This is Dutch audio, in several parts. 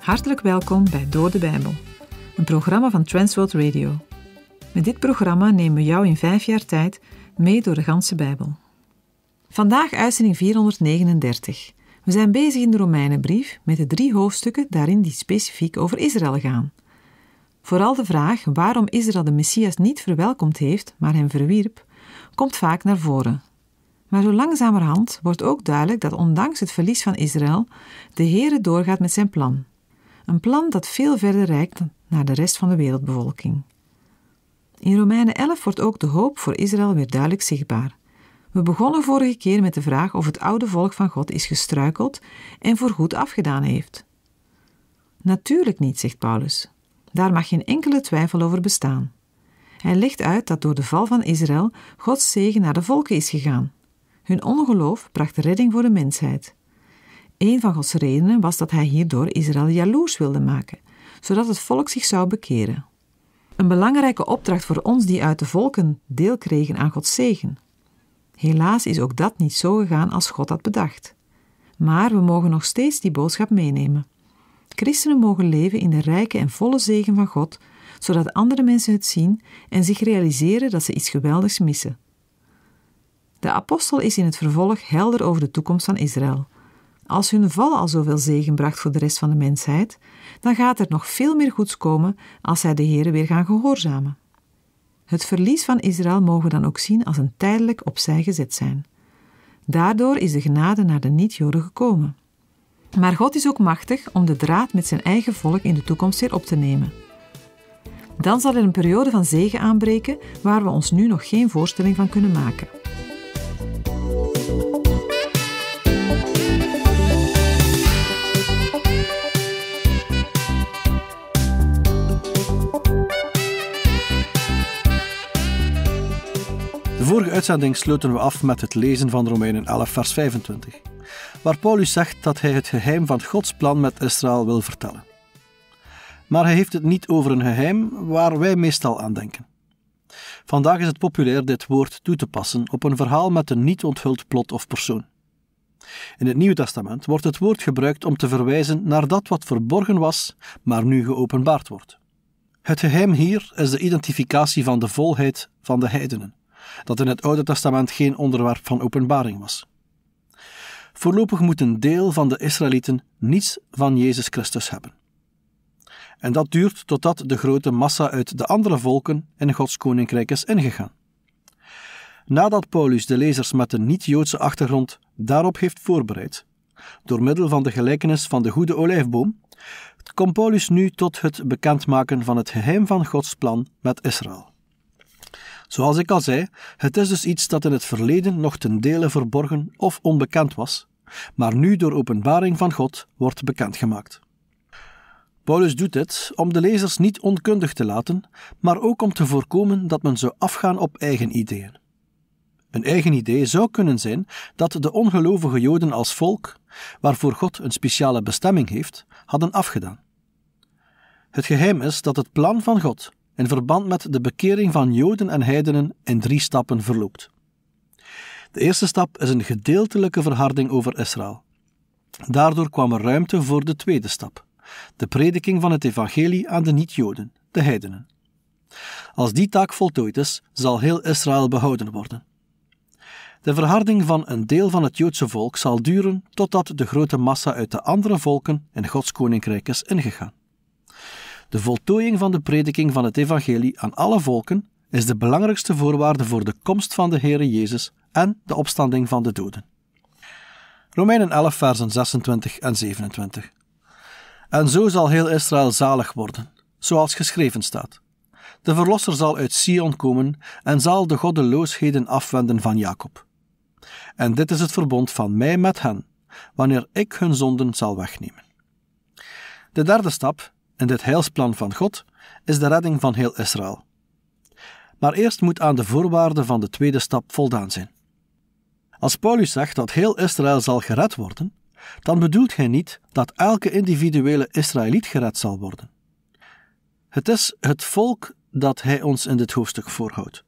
Hartelijk welkom bij Door de Bijbel, een programma van Transworld Radio. Met dit programma nemen we jou in vijf jaar tijd mee door de ganse Bijbel. Vandaag uitzending 439. We zijn bezig in de Romeinenbrief met de drie hoofdstukken daarin die specifiek over Israël gaan. Vooral de vraag waarom Israël de Messias niet verwelkomd heeft, maar hem verwierp, komt vaak naar voren. Maar zo langzamerhand wordt ook duidelijk dat ondanks het verlies van Israël, de Heere doorgaat met zijn plan. Een plan dat veel verder reikt naar de rest van de wereldbevolking. In Romeinen 11 wordt ook de hoop voor Israël weer duidelijk zichtbaar. We begonnen vorige keer met de vraag of het oude volk van God is gestruikeld en voorgoed afgedaan heeft. Natuurlijk niet, zegt Paulus. Daar mag geen enkele twijfel over bestaan. Hij legt uit dat door de val van Israël Gods zegen naar de volken is gegaan. Hun ongeloof bracht redding voor de mensheid. Een van Gods redenen was dat hij hierdoor Israël jaloers wilde maken, zodat het volk zich zou bekeren. Een belangrijke opdracht voor ons die uit de volken deel kregen aan Gods zegen. Helaas is ook dat niet zo gegaan als God had bedacht. Maar we mogen nog steeds die boodschap meenemen. Christenen mogen leven in de rijke en volle zegen van God, zodat andere mensen het zien en zich realiseren dat ze iets geweldigs missen. De apostel is in het vervolg helder over de toekomst van Israël. Als hun val al zoveel zegen bracht voor de rest van de mensheid, dan gaat er nog veel meer goeds komen als zij de Heeren weer gaan gehoorzamen. Het verlies van Israël mogen dan ook zien als een tijdelijk opzij gezet zijn. Daardoor is de genade naar de niet-Joden gekomen. Maar God is ook machtig om de draad met zijn eigen volk in de toekomst weer op te nemen. Dan zal er een periode van zegen aanbreken waar we ons nu nog geen voorstelling van kunnen maken. uitzending sluiten we af met het lezen van Romeinen 11, vers 25, waar Paulus zegt dat hij het geheim van Gods plan met Israël wil vertellen. Maar hij heeft het niet over een geheim waar wij meestal aan denken. Vandaag is het populair dit woord toe te passen op een verhaal met een niet onthuld plot of persoon. In het Nieuwe Testament wordt het woord gebruikt om te verwijzen naar dat wat verborgen was, maar nu geopenbaard wordt. Het geheim hier is de identificatie van de volheid van de heidenen dat in het Oude Testament geen onderwerp van openbaring was. Voorlopig moet een deel van de Israëlieten niets van Jezus Christus hebben. En dat duurt totdat de grote massa uit de andere volken in Gods koninkrijk is ingegaan. Nadat Paulus de lezers met een niet-Joodse achtergrond daarop heeft voorbereid, door middel van de gelijkenis van de goede olijfboom, komt Paulus nu tot het bekendmaken van het geheim van Gods plan met Israël. Zoals ik al zei, het is dus iets dat in het verleden nog ten dele verborgen of onbekend was, maar nu door openbaring van God wordt bekendgemaakt. Paulus doet dit om de lezers niet onkundig te laten, maar ook om te voorkomen dat men zou afgaan op eigen ideeën. Een eigen idee zou kunnen zijn dat de ongelovige Joden als volk, waarvoor God een speciale bestemming heeft, hadden afgedaan. Het geheim is dat het plan van God in verband met de bekering van Joden en heidenen in drie stappen verloopt. De eerste stap is een gedeeltelijke verharding over Israël. Daardoor kwam er ruimte voor de tweede stap, de prediking van het evangelie aan de niet-Joden, de heidenen. Als die taak voltooid is, zal heel Israël behouden worden. De verharding van een deel van het Joodse volk zal duren totdat de grote massa uit de andere volken in Gods koninkrijk is ingegaan. De voltooiing van de prediking van het evangelie aan alle volken is de belangrijkste voorwaarde voor de komst van de Heere Jezus en de opstanding van de doden. Romeinen 11 versen 26 en 27 En zo zal heel Israël zalig worden, zoals geschreven staat. De Verlosser zal uit Sion komen en zal de goddeloosheden afwenden van Jacob. En dit is het verbond van mij met hen, wanneer ik hun zonden zal wegnemen. De derde stap en dit heilsplan van God is de redding van heel Israël. Maar eerst moet aan de voorwaarden van de tweede stap voldaan zijn. Als Paulus zegt dat heel Israël zal gered worden, dan bedoelt hij niet dat elke individuele Israëliet gered zal worden. Het is het volk dat hij ons in dit hoofdstuk voorhoudt.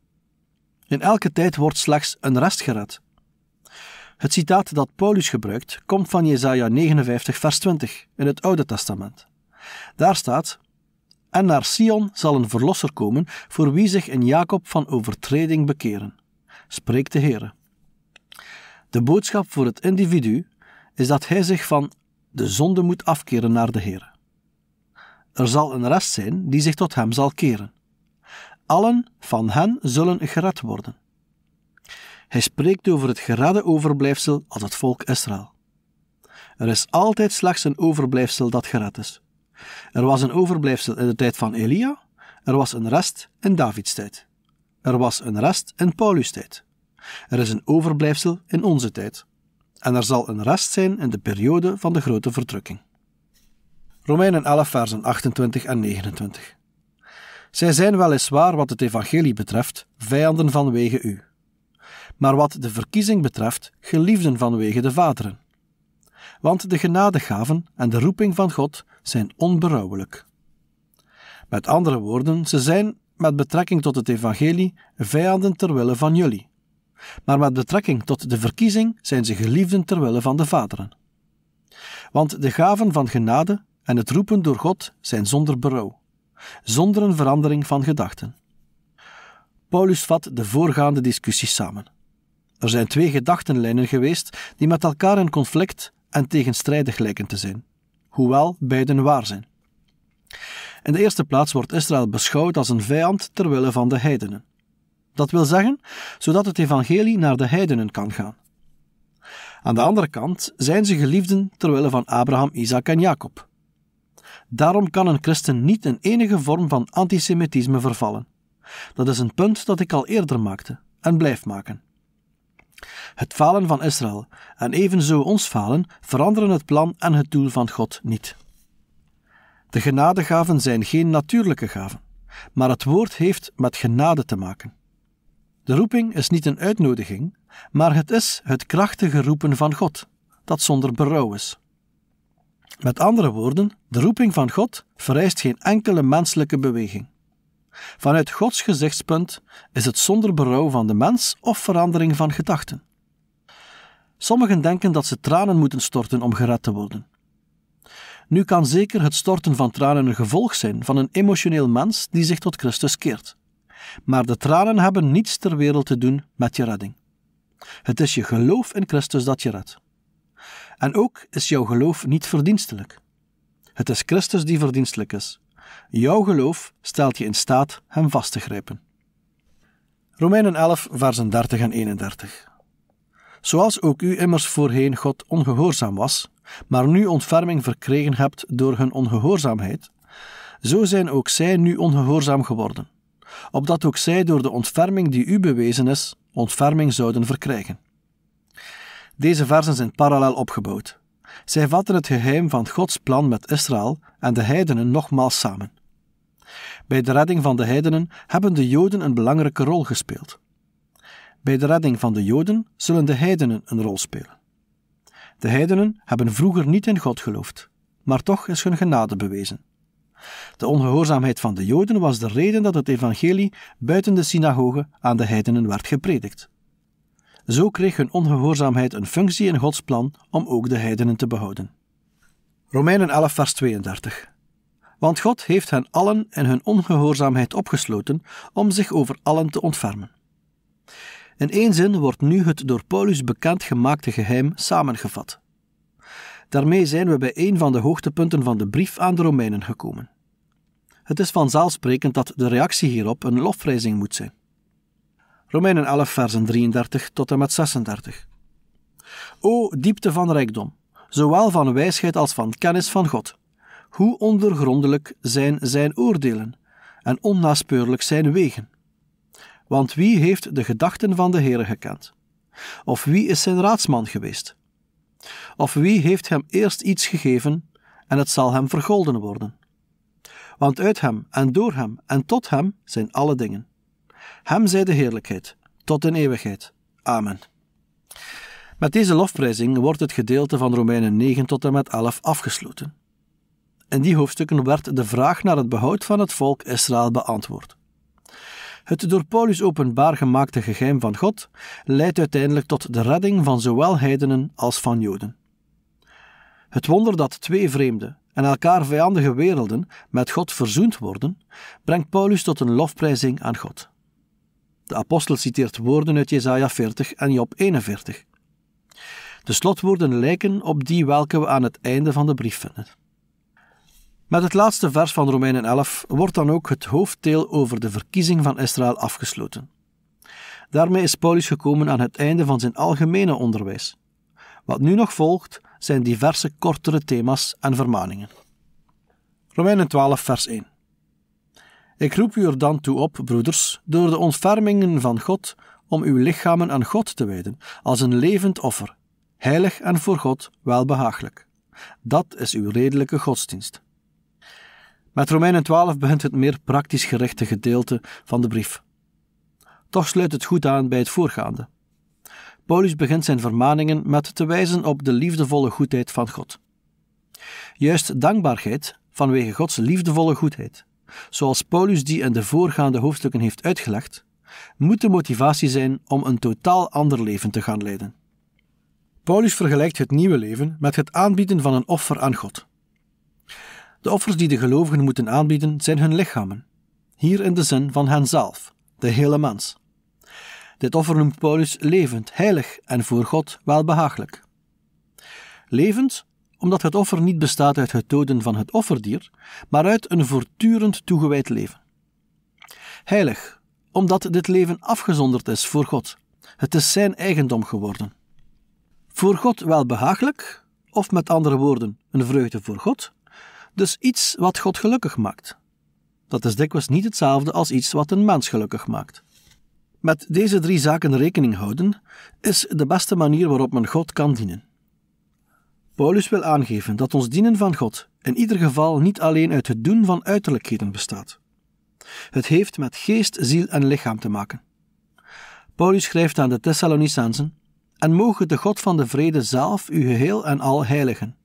In elke tijd wordt slechts een rest gered. Het citaat dat Paulus gebruikt komt van Jesaja 59, vers 20 in het Oude Testament. Daar staat: En naar Sion zal een verlosser komen voor wie zich in Jacob van overtreding bekeren. Spreekt de Heer. De boodschap voor het individu is dat hij zich van de zonde moet afkeren naar de Heer. Er zal een rest zijn die zich tot hem zal keren. Allen van hen zullen gered worden. Hij spreekt over het geredde overblijfsel als het volk Israël. Er is altijd slechts een overblijfsel dat gered is. Er was een overblijfsel in de tijd van Elia, er was een rest in Davids tijd. Er was een rest in Paulus' tijd. Er is een overblijfsel in onze tijd. En er zal een rest zijn in de periode van de grote verdrukking. Romeinen 11, versen 28 en 29. Zij zijn weliswaar wat het evangelie betreft vijanden vanwege u, maar wat de verkiezing betreft geliefden vanwege de vaderen want de genadegaven en de roeping van God zijn onberouwelijk. Met andere woorden, ze zijn met betrekking tot het evangelie vijanden terwille van jullie, maar met betrekking tot de verkiezing zijn ze geliefden terwille van de vaderen. Want de gaven van genade en het roepen door God zijn zonder berouw, zonder een verandering van gedachten. Paulus vat de voorgaande discussies samen. Er zijn twee gedachtenlijnen geweest die met elkaar in conflict en tegenstrijdig lijken te zijn, hoewel beiden waar zijn. In de eerste plaats wordt Israël beschouwd als een vijand ter van de heidenen. Dat wil zeggen, zodat het evangelie naar de heidenen kan gaan. Aan de andere kant zijn ze geliefden ter van Abraham, Isaac en Jacob. Daarom kan een christen niet in enige vorm van antisemitisme vervallen. Dat is een punt dat ik al eerder maakte en blijf maken. Het falen van Israël en evenzo ons falen veranderen het plan en het doel van God niet. De genadegaven zijn geen natuurlijke gaven, maar het woord heeft met genade te maken. De roeping is niet een uitnodiging, maar het is het krachtige roepen van God, dat zonder berouw is. Met andere woorden, de roeping van God vereist geen enkele menselijke beweging. Vanuit Gods gezichtspunt is het zonder berouw van de mens of verandering van gedachten. Sommigen denken dat ze tranen moeten storten om gered te worden. Nu kan zeker het storten van tranen een gevolg zijn van een emotioneel mens die zich tot Christus keert. Maar de tranen hebben niets ter wereld te doen met je redding. Het is je geloof in Christus dat je redt. En ook is jouw geloof niet verdienstelijk. Het is Christus die verdienstelijk is. Jouw geloof stelt je in staat hem vast te grijpen. Romeinen 11, versen 30 en 31. Zoals ook u immers voorheen God ongehoorzaam was, maar nu ontferming verkregen hebt door hun ongehoorzaamheid, zo zijn ook zij nu ongehoorzaam geworden, opdat ook zij door de ontferming die u bewezen is, ontferming zouden verkrijgen. Deze versen zijn parallel opgebouwd. Zij vatten het geheim van Gods plan met Israël en de heidenen nogmaals samen. Bij de redding van de heidenen hebben de Joden een belangrijke rol gespeeld. Bij de redding van de Joden zullen de heidenen een rol spelen. De heidenen hebben vroeger niet in God geloofd, maar toch is hun genade bewezen. De ongehoorzaamheid van de Joden was de reden dat het evangelie buiten de synagoge aan de heidenen werd gepredikt. Zo kreeg hun ongehoorzaamheid een functie in Gods plan om ook de heidenen te behouden. Romeinen 11, vers 32. Want God heeft hen allen in hun ongehoorzaamheid opgesloten om zich over allen te ontfermen. In één zin wordt nu het door Paulus bekendgemaakte geheim samengevat. Daarmee zijn we bij een van de hoogtepunten van de brief aan de Romeinen gekomen. Het is vanzelfsprekend dat de reactie hierop een lofprijzing moet zijn. Romeinen 11, versen 33 tot en met 36. O diepte van rijkdom, zowel van wijsheid als van kennis van God. Hoe ondergrondelijk zijn zijn oordelen en onnaspeurlijk zijn wegen. Want wie heeft de gedachten van de Heere gekend? Of wie is zijn raadsman geweest? Of wie heeft hem eerst iets gegeven en het zal hem vergolden worden? Want uit hem en door hem en tot hem zijn alle dingen. Hem zij de heerlijkheid, tot in eeuwigheid. Amen. Met deze lofprijzing wordt het gedeelte van Romeinen 9 tot en met 11 afgesloten. In die hoofdstukken werd de vraag naar het behoud van het volk Israël beantwoord. Het door Paulus openbaar gemaakte geheim van God leidt uiteindelijk tot de redding van zowel heidenen als van Joden. Het wonder dat twee vreemde en elkaar vijandige werelden met God verzoend worden, brengt Paulus tot een lofprijzing aan God. De apostel citeert woorden uit Jesaja 40 en Job 41. De slotwoorden lijken op die welke we aan het einde van de brief vinden. Met het laatste vers van Romeinen 11 wordt dan ook het hoofddeel over de verkiezing van Israël afgesloten. Daarmee is Paulus gekomen aan het einde van zijn algemene onderwijs. Wat nu nog volgt zijn diverse kortere thema's en vermaningen. Romeinen 12, vers 1. Ik roep u er dan toe op, broeders, door de ontfermingen van God, om uw lichamen aan God te wijden, als een levend offer, heilig en voor God welbehaaglijk. Dat is uw redelijke godsdienst. Met Romeinen 12 begint het meer praktisch gerichte gedeelte van de brief. Toch sluit het goed aan bij het voorgaande. Paulus begint zijn vermaningen met te wijzen op de liefdevolle goedheid van God. Juist dankbaarheid vanwege Gods liefdevolle goedheid Zoals Paulus die in de voorgaande hoofdstukken heeft uitgelegd, moet de motivatie zijn om een totaal ander leven te gaan leiden. Paulus vergelijkt het nieuwe leven met het aanbieden van een offer aan God. De offers die de gelovigen moeten aanbieden zijn hun lichamen, hier in de zin van henzelf, de hele mens. Dit offer noemt Paulus levend, heilig en voor God welbehagelijk. Levend omdat het offer niet bestaat uit het doden van het offerdier, maar uit een voortdurend toegewijd leven. Heilig, omdat dit leven afgezonderd is voor God. Het is zijn eigendom geworden. Voor God wel behagelijk, of met andere woorden, een vreugde voor God, dus iets wat God gelukkig maakt. Dat is dikwijls niet hetzelfde als iets wat een mens gelukkig maakt. Met deze drie zaken rekening houden is de beste manier waarop men God kan dienen. Paulus wil aangeven dat ons dienen van God in ieder geval niet alleen uit het doen van uiterlijkheden bestaat. Het heeft met geest, ziel en lichaam te maken. Paulus schrijft aan de Thessalonicensen: En mogen de God van de vrede zelf u geheel en al heiligen,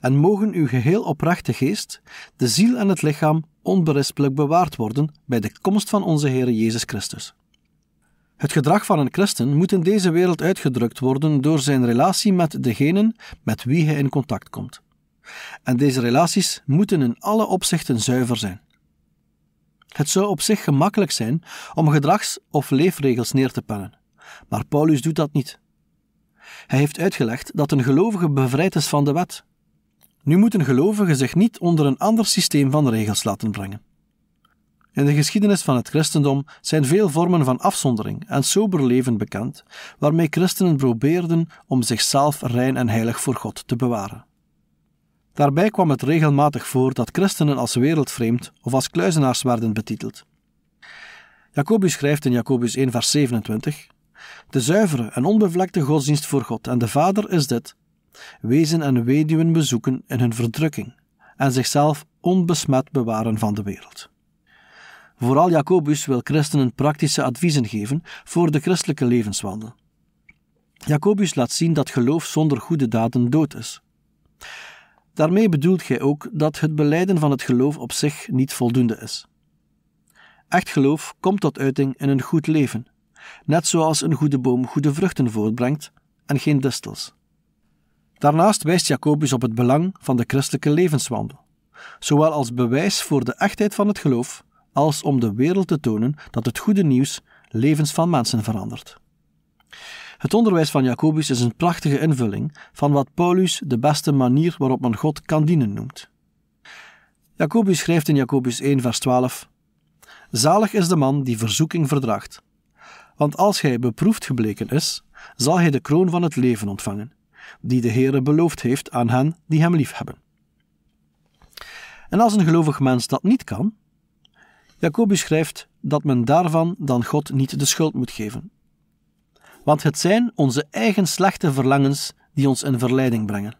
en mogen uw geheel oprechte geest, de ziel en het lichaam onberispelijk bewaard worden bij de komst van onze Heer Jezus Christus. Het gedrag van een christen moet in deze wereld uitgedrukt worden door zijn relatie met degenen met wie hij in contact komt. En deze relaties moeten in alle opzichten zuiver zijn. Het zou op zich gemakkelijk zijn om gedrags- of leefregels neer te pennen, maar Paulus doet dat niet. Hij heeft uitgelegd dat een gelovige bevrijd is van de wet. Nu moeten gelovigen zich niet onder een ander systeem van regels laten brengen. In de geschiedenis van het christendom zijn veel vormen van afzondering en sober leven bekend, waarmee christenen probeerden om zichzelf rein en heilig voor God te bewaren. Daarbij kwam het regelmatig voor dat christenen als wereldvreemd of als kluizenaars werden betiteld. Jacobus schrijft in Jacobus 1, vers 27: De zuivere en onbevlekte godsdienst voor God en de Vader is dit: wezen en weduwen bezoeken in hun verdrukking en zichzelf onbesmet bewaren van de wereld. Vooral Jacobus wil christenen praktische adviezen geven voor de christelijke levenswandel. Jacobus laat zien dat geloof zonder goede daden dood is. Daarmee bedoelt gij ook dat het beleiden van het geloof op zich niet voldoende is. Echt geloof komt tot uiting in een goed leven, net zoals een goede boom goede vruchten voortbrengt en geen distels. Daarnaast wijst Jacobus op het belang van de christelijke levenswandel, zowel als bewijs voor de echtheid van het geloof als om de wereld te tonen dat het goede nieuws levens van mensen verandert. Het onderwijs van Jacobus is een prachtige invulling van wat Paulus de beste manier waarop men God kan dienen noemt. Jacobus schrijft in Jacobus 1, vers 12: Zalig is de man die verzoeking verdraagt. Want als hij beproefd gebleken is, zal hij de kroon van het leven ontvangen, die de Heere beloofd heeft aan hen die hem liefhebben. En als een gelovig mens dat niet kan, Jacobus schrijft dat men daarvan dan God niet de schuld moet geven. Want het zijn onze eigen slechte verlangens die ons in verleiding brengen.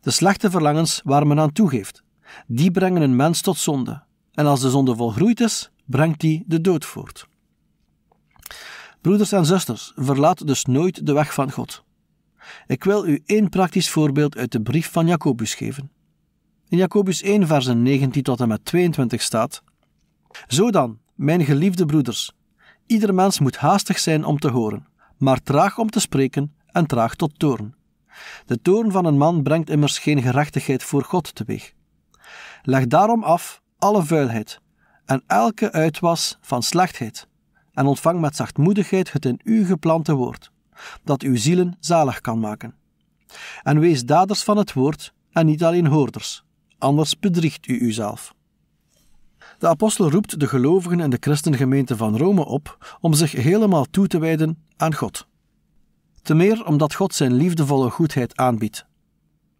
De slechte verlangens waar men aan toegeeft, die brengen een mens tot zonde. En als de zonde volgroeid is, brengt die de dood voort. Broeders en zusters, verlaat dus nooit de weg van God. Ik wil u één praktisch voorbeeld uit de brief van Jacobus geven. In Jacobus 1, versen 19 tot en met 22 staat: zo dan, mijn geliefde broeders, ieder mens moet haastig zijn om te horen, maar traag om te spreken en traag tot toorn. De toorn van een man brengt immers geen gerechtigheid voor God teweeg. Leg daarom af alle vuilheid en elke uitwas van slechtheid, en ontvang met zachtmoedigheid het in u geplante woord, dat uw zielen zalig kan maken. En wees daders van het woord en niet alleen hoorders, anders bedriegt u uzelf. De apostel roept de gelovigen en de christengemeente van Rome op om zich helemaal toe te wijden aan God. Te meer omdat God zijn liefdevolle goedheid aanbiedt.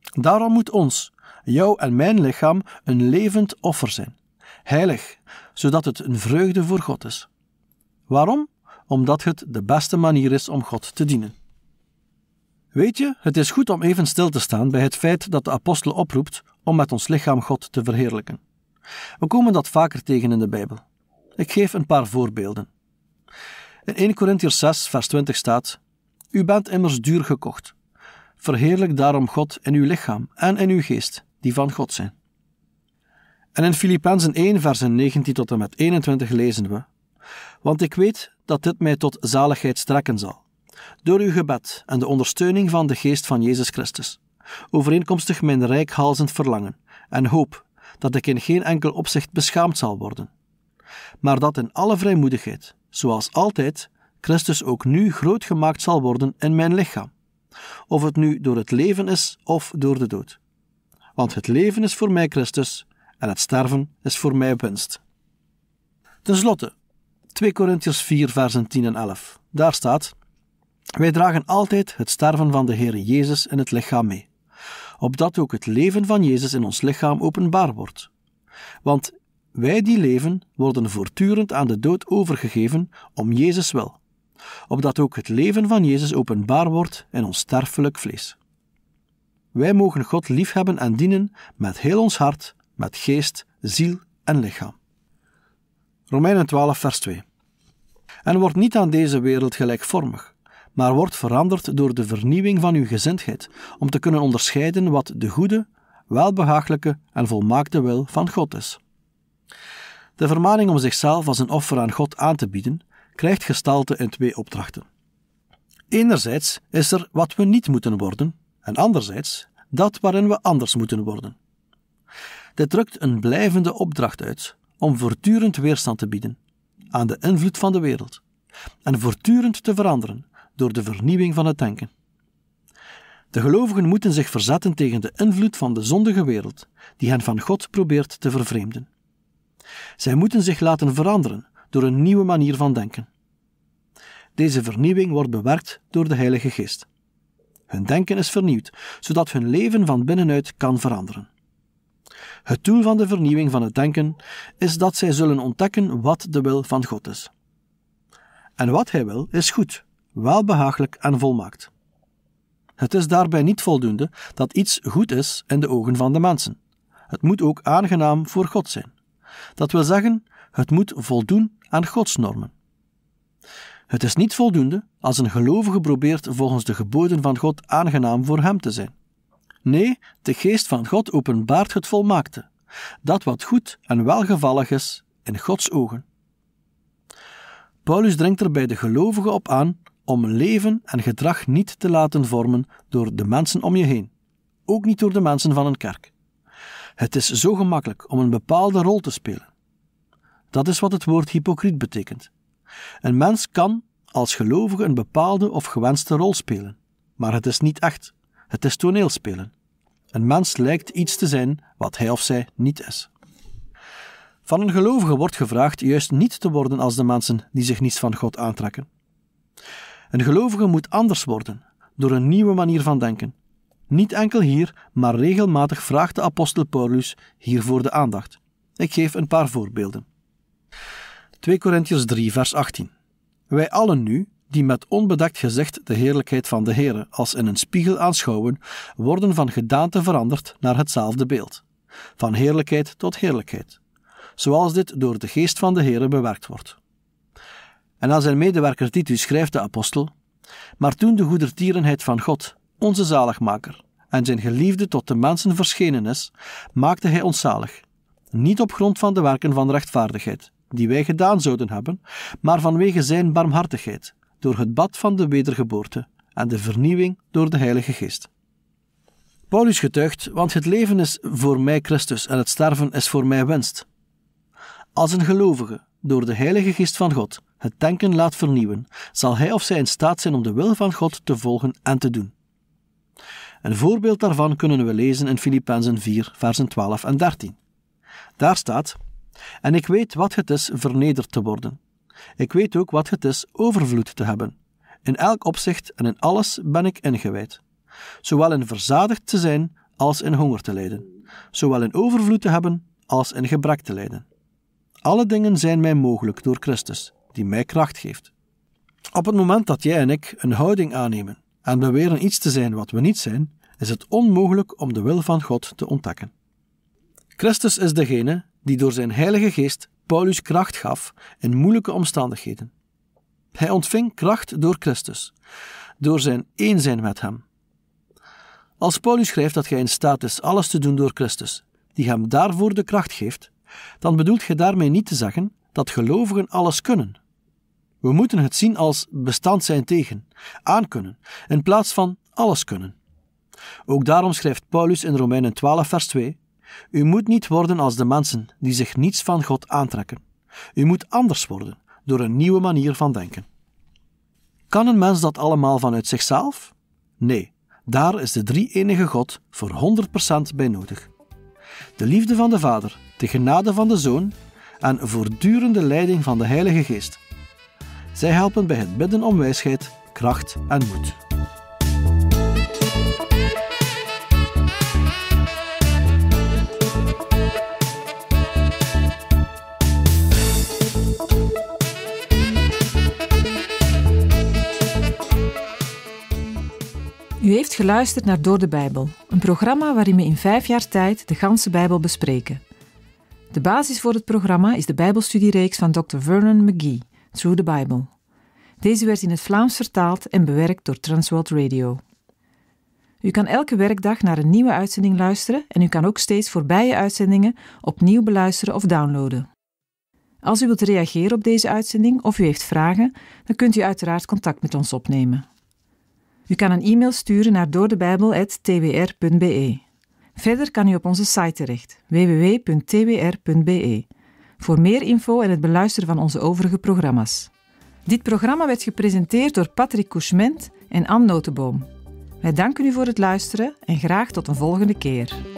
Daarom moet ons, jouw en mijn lichaam, een levend offer zijn, heilig, zodat het een vreugde voor God is. Waarom? Omdat het de beste manier is om God te dienen. Weet je, het is goed om even stil te staan bij het feit dat de apostel oproept om met ons lichaam God te verheerlijken. We komen dat vaker tegen in de Bijbel. Ik geef een paar voorbeelden. In 1 Corinthians 6, vers 20 staat: U bent immers duur gekocht. Verheerlijk daarom God in uw lichaam en in uw geest, die van God zijn. En in Filippenzen 1, versen 19 tot en met 21 lezen we: Want ik weet dat dit mij tot zaligheid strekken zal, door uw gebed en de ondersteuning van de geest van Jezus Christus, overeenkomstig mijn rijkhalzend verlangen en hoop dat ik in geen enkel opzicht beschaamd zal worden, maar dat in alle vrijmoedigheid, zoals altijd, Christus ook nu groot gemaakt zal worden in mijn lichaam, of het nu door het leven is of door de dood. Want het leven is voor mij Christus en het sterven is voor mij winst. Ten slotte, 2 Korintiërs 4, versen 10 en 11. Daar staat: Wij dragen altijd het sterven van de Heer Jezus in het lichaam mee opdat ook het leven van Jezus in ons lichaam openbaar wordt. Want wij die leven worden voortdurend aan de dood overgegeven om Jezus wel, opdat ook het leven van Jezus openbaar wordt in ons sterfelijk vlees. Wij mogen God liefhebben en dienen met heel ons hart, met geest, ziel en lichaam. Romeinen 12, vers 2. En wordt niet aan deze wereld gelijkvormig maar wordt veranderd door de vernieuwing van uw gezindheid, om te kunnen onderscheiden wat de goede, welbehagelijke en volmaakte wil van God is. De vermaning om zichzelf als een offer aan God aan te bieden, krijgt gestalte in twee opdrachten. Enerzijds is er wat we niet moeten worden, en anderzijds dat waarin we anders moeten worden. Dit drukt een blijvende opdracht uit om voortdurend weerstand te bieden aan de invloed van de wereld en voortdurend te veranderen door de vernieuwing van het denken. De gelovigen moeten zich verzetten tegen de invloed van de zondige wereld, die hen van God probeert te vervreemden. Zij moeten zich laten veranderen door een nieuwe manier van denken. Deze vernieuwing wordt bewerkt door de Heilige Geest. Hun denken is vernieuwd, zodat hun leven van binnenuit kan veranderen. Het doel van de vernieuwing van het denken is dat zij zullen ontdekken wat de wil van God is. En wat Hij wil, is goed, welbehagelijk en volmaakt. Het is daarbij niet voldoende dat iets goed is in de ogen van de mensen. Het moet ook aangenaam voor God zijn. Dat wil zeggen, het moet voldoen aan Gods normen. Het is niet voldoende als een gelovige probeert volgens de geboden van God aangenaam voor hem te zijn. Nee, de geest van God openbaart het volmaakte, dat wat goed en welgevallig is in Gods ogen. Paulus dringt er bij de gelovigen op aan om leven en gedrag niet te laten vormen door de mensen om je heen, ook niet door de mensen van een kerk. Het is zo gemakkelijk om een bepaalde rol te spelen. Dat is wat het woord hypocriet betekent. Een mens kan als gelovige een bepaalde of gewenste rol spelen, maar het is niet echt, het is toneelspelen. Een mens lijkt iets te zijn wat hij of zij niet is. Van een gelovige wordt gevraagd juist niet te worden als de mensen die zich niets van God aantrekken. Een gelovige moet anders worden door een nieuwe manier van denken. Niet enkel hier, maar regelmatig vraagt de apostel Paulus hiervoor de aandacht. Ik geef een paar voorbeelden. 2 Korintiërs 3, vers 18. Wij allen nu, die met onbedekt gezicht de heerlijkheid van de Heer als in een spiegel aanschouwen, worden van gedaante veranderd naar hetzelfde beeld, van heerlijkheid tot heerlijkheid, zoals dit door de geest van de Heere bewerkt wordt en aan zijn medewerker Titus schrijft de apostel: Maar toen de goedertierenheid van God, onze zaligmaker, en zijn geliefde tot de mensen verschenen is, maakte hij ons zalig. Niet op grond van de werken van rechtvaardigheid, die wij gedaan zouden hebben, maar vanwege zijn barmhartigheid, door het bad van de wedergeboorte en de vernieuwing door de Heilige Geest. Paulus getuigt, want het leven is voor mij Christus en het sterven is voor mij winst. Als een gelovige, door de Heilige Geest van God, het denken laat vernieuwen, zal hij of zij in staat zijn om de wil van God te volgen en te doen. Een voorbeeld daarvan kunnen we lezen in Filippenzen 4, versen 12 en 13. Daar staat: En ik weet wat het is vernederd te worden. Ik weet ook wat het is overvloed te hebben. In elk opzicht en in alles ben ik ingewijd. Zowel in verzadigd te zijn als in honger te lijden. Zowel in overvloed te hebben als in gebrek te lijden. Alle dingen zijn mij mogelijk door Christus, die mij kracht geeft. Op het moment dat jij en ik een houding aannemen en beweren iets te zijn wat we niet zijn, is het onmogelijk om de wil van God te ontdekken. Christus is degene die door zijn Heilige Geest Paulus kracht gaf in moeilijke omstandigheden. Hij ontving kracht door Christus, door zijn één zijn met hem. Als Paulus schrijft dat jij in staat is alles te doen door Christus, die hem daarvoor de kracht geeft, dan bedoelt gij daarmee niet te zeggen dat gelovigen alles kunnen, we moeten het zien als bestand zijn tegen, aankunnen, in plaats van alles kunnen. Ook daarom schrijft Paulus in Romeinen 12, vers 2: U moet niet worden als de mensen die zich niets van God aantrekken. U moet anders worden door een nieuwe manier van denken. Kan een mens dat allemaal vanuit zichzelf? Nee, daar is de drie enige God voor 100% bij nodig. De liefde van de Vader, de genade van de Zoon en voortdurende leiding van de Heilige Geest zij helpen bij het bidden om wijsheid, kracht en moed. U heeft geluisterd naar Door de Bijbel, een programma waarin we in vijf jaar tijd de ganse Bijbel bespreken. De basis voor het programma is de Bijbelstudiereeks van Dr. Vernon McGee. Through the Bible. Deze werd in het Vlaams vertaald en bewerkt door Transworld Radio. U kan elke werkdag naar een nieuwe uitzending luisteren en u kan ook steeds voorbije uitzendingen opnieuw beluisteren of downloaden. Als u wilt reageren op deze uitzending of u heeft vragen, dan kunt u uiteraard contact met ons opnemen. U kan een e-mail sturen naar doordebijbel.twr.be. Verder kan u op onze site terecht www.twr.be voor meer info en het beluisteren van onze overige programma's. Dit programma werd gepresenteerd door Patrick Couchement en Anne Notenboom. Wij danken u voor het luisteren en graag tot een volgende keer.